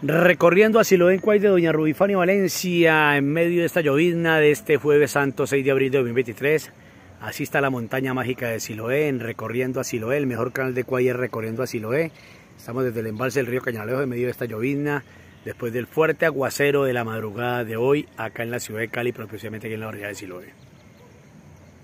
Recorriendo a en Cuay de Doña Rubifani Valencia, en medio de esta llovizna de este jueves santo 6 de abril de 2023, así está la montaña mágica de Siloé, en Recorriendo a Siloé, el mejor canal de Cuay es Recorriendo a Siloé. Estamos desde el embalse del río Cañalejo en medio de esta llovizna, después del fuerte aguacero de la madrugada de hoy, acá en la ciudad de Cali, propiamente aquí en la orilla de Siloé.